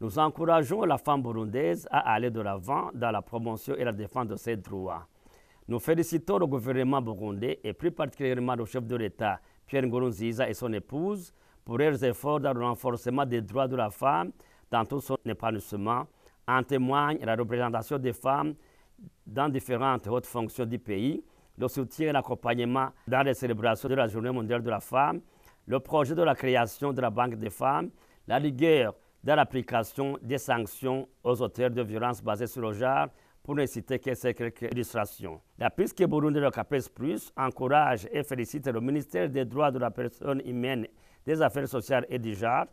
Nous encourageons la femme burundaise à aller de l'avant dans la promotion et la défense de ses droits. Nous félicitons le gouvernement burundais et plus particulièrement le chef de l'État, Pierre Nkurunziza et son épouse, pour leurs efforts dans le renforcement des droits de la femme dans tout son épanouissement. En témoigne la représentation des femmes dans différentes hautes fonctions du pays, le soutien et l'accompagnement dans les célébrations de la Journée mondiale de la femme, le projet de la création de la Banque des femmes, la rigueur dans l'application des sanctions aux auteurs de violences basées sur le genre, pour ne citer que ces quelques illustrations. La piste Burundi le CAPES Plus encourage et félicite le ministère des Droits de la Personne Humaine, des Affaires Sociales et du Genre,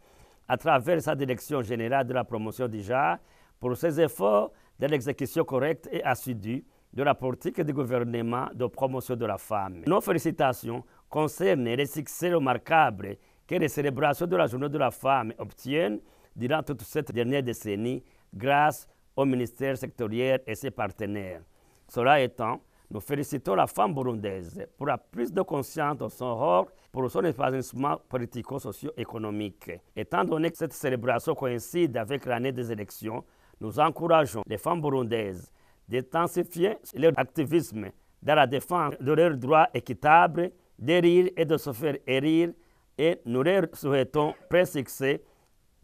à travers sa direction générale de la promotion du genre, pour ses efforts de l'exécution correcte et assidue de la politique du gouvernement de promotion de la femme. Nos félicitations concernent les succès remarquables que les célébrations de la Journée de la femme obtiennent durant toute cette dernière décennie grâce au ministère sectoriel et ses partenaires. Cela étant, nous félicitons la femme burundaise pour la prise de conscience de son rôle pour son épanouissement politico-socio-économique. Étant donné que cette célébration coïncide avec l'année des élections, nous encourageons les femmes burundaises d'intensifier leur activisme dans la défense de leurs droits équitables, d'hérir et de se faire hérir, et nous leur souhaitons plein succès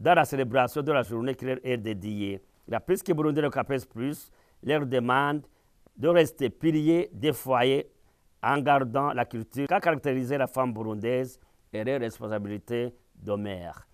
dans la célébration de la journée qui leur est dédiée. La presse qui Burundi CAPES Plus leur demande de rester piliers des foyers en gardant la culture qui a caractérisé la femme burundaise et les responsabilités de mère.